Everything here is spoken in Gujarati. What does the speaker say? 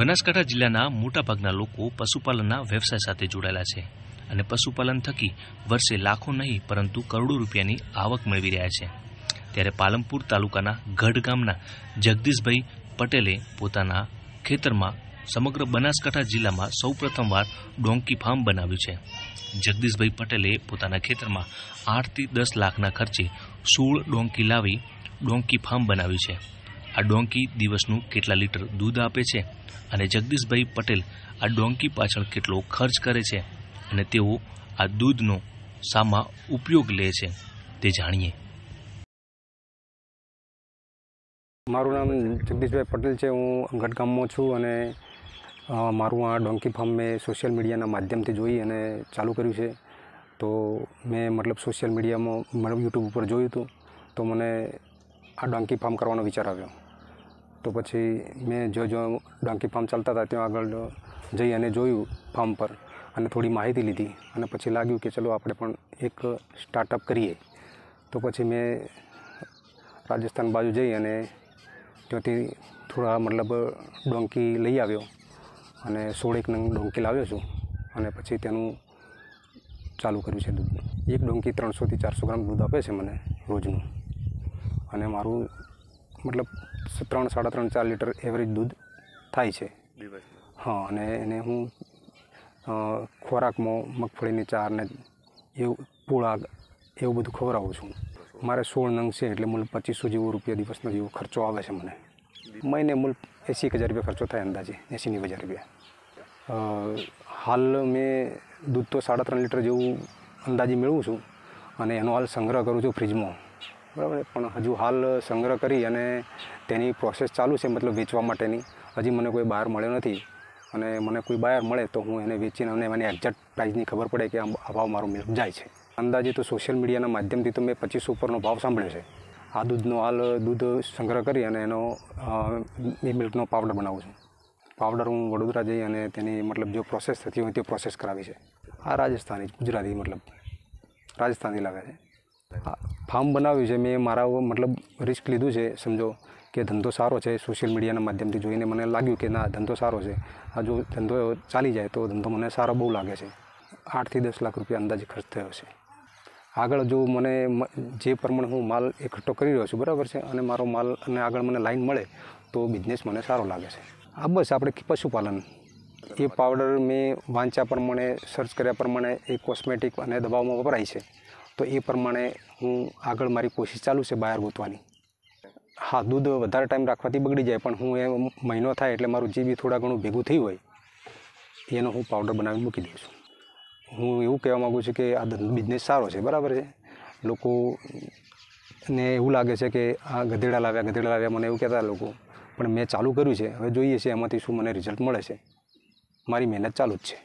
બનાસકાંઠા જિલ્લાના મોટાભાગના લોકો પશુપાલનના વ્યવસાય સાથે જોડાયેલા છે અને પશુપાલન થકી વર્ષે લાખો નહીં પરંતુ કરોડો રૂપિયાની આવક મેળવી રહ્યા છે ત્યારે પાલમપુર તાલુકાના ગઢ ગામના જગદીશભાઈ પટેલે પોતાના ખેતરમાં સમગ્ર બનાસકાંઠા જિલ્લામાં સૌ પ્રથમવાર ડોંકી ફાર્મ બનાવ્યું છે જગદીશભાઈ પટેલે પોતાના ખેતરમાં આઠથી દસ લાખના ખર્ચે સોળ ડોંકી લાવી ડોંકી ફાર્મ બનાવ્યું છે આ ડોંકી દિવસનું કેટલા લીટર દૂધ આપે છે અને જગદીશભાઈ પટેલ આ ડોંકી પાછળ કેટલો ખર્ચ કરે છે અને તેઓ આ દૂધનો સામા ઉપયોગ લે છે તે જાણીએ મારું નામ જગદીશભાઈ પટેલ છે હું ગઢગામમાં છું અને મારું આ ડોંકી ફાર્મ મેં સોશિયલ મીડિયાના માધ્યમથી જોઈ અને ચાલુ કર્યું છે તો મેં મતલબ સોશિયલ મીડિયામાં મતલબ યુટ્યુબ ઉપર જોયું હતું તો મને આ ડોંકી ફાર્મ કરવાનો વિચાર આવ્યો તો પછી મેં જો જો ડોંકી ફાર્મ ચાલતા હતા ત્યાં આગળ જઈ અને જોયું ફાર્મ પર અને થોડી માહિતી લીધી અને પછી લાગ્યું કે ચલો આપણે પણ એક સ્ટાર્ટઅપ કરીએ તો પછી મેં રાજસ્થાન બાજુ જઈ અને ત્યાંથી થોડા મતલબ ડોંકી લઈ આવ્યો અને સોળ એક નંગ ડોંકી લાવ્યો છું અને પછી તેનું ચાલુ કર્યું છે દૂધનું એક ડોંકી ત્રણસોથી ચારસો ગ્રામ દૂધ આપે છે મને રોજનું અને મારું મતલબ ત્રણ સાડા ત્રણ ચાર લીટર એવરેજ દૂધ થાય છે હા અને એને હું ખોરાકમાં મગફળીની ચાર ને એવું પૂળા એવું બધું ખવડાવું છું મારે સોળ નંગ છે એટલે મૂલ પચીસો જેવો રૂપિયા દિવસનો જેવો ખર્ચો આવે છે મને મહિને મૂલ એંસી એક હજાર રૂપિયા ખર્ચો થાય અંદાજે એંસી નેવું હજાર રૂપિયા હાલ મેં દૂધ તો સાડા ત્રણ લીટર જેવું અંદાજે મેળવું છું અને એનો હાલ સંગ્રહ કરું છું ફ્રીજમાં બરાબર પણ હજુ હાલ સંગ્રહ કરી અને તેની પ્રોસેસ ચાલુ છે મતલબ વેચવા માટેની હજી મને કોઈ બહાર મળ્યો નથી અને મને કોઈ બહાર મળે તો હું એને વેચીને અને મને એક્ઝેક્ટ પ્રાઇઝની ખબર પડે કે આમ ભાવ મારો મિલ્ક જાય છે અંદાજે તો સોશિયલ મીડિયાના માધ્યમથી તો મેં પચીસ ઉપરનો ભાવ સાંભળ્યો છે આ દૂધનો હાલ દૂધ સંગ્રહ કરી અને એનો એ મિલ્કનો પાવડર બનાવું છું પાવડર હું વડોદરા જઈ અને તેની મતલબ જો પ્રોસેસ થતી હોય તે પ્રોસેસ કરાવી છે આ રાજસ્થાની ગુજરાતી મતલબ રાજસ્થાની લાગે છે ફાર્મ બનાવ્યું છે મેં મારા મતલબ રિસ્ક લીધું છે સમજો કે ધંધો સારો છે સોશિયલ મીડિયાના માધ્યમથી જોઈને મને લાગ્યું કે ના ધંધો સારો છે આ જો ધંધો ચાલી જાય તો ધંધો મને સારો બહુ લાગે છે આઠથી દસ લાખ રૂપિયા અંદાજે ખર્ચ થયો છે આગળ જો મને જે પ્રમાણે હું માલ એકઠો કરી રહ્યો છું બરાબર છે અને મારો માલ અને આગળ મને લાઈન મળે તો બિઝનેસ મને સારો લાગે છે આ બસ આપણે પશુપાલન એ પાવડર મેં વાંચ્યા પ્રમાણે સર્ચ કર્યા પ્રમાણે એ કોસ્મેટિક અને દવાઓમાં વપરાય છે તો એ પ્રમાણે હું આગળ મારી કોશિશ ચાલુ છે બહાર ગોતવાની હા દૂધ વધારે ટાઈમ રાખવાથી બગડી જાય પણ હું એ મહિનો થાય એટલે મારું જે બી થોડા ઘણું ભેગું થયું હોય એનો હું પાવડર બનાવી મૂકી દઉં છું હું એવું કહેવા માગું છું કે આ બિઝનેસ સારો છે બરાબર છે લોકો ને એવું લાગે છે કે આ ગધેડા લાવ્યા ગધેડા લાવ્યા મને એવું કહેતા લોકો પણ મેં ચાલુ કર્યું છે હવે જોઈએ છે એમાંથી શું મને રિઝલ્ટ મળે છે મારી મહેનત ચાલુ જ છે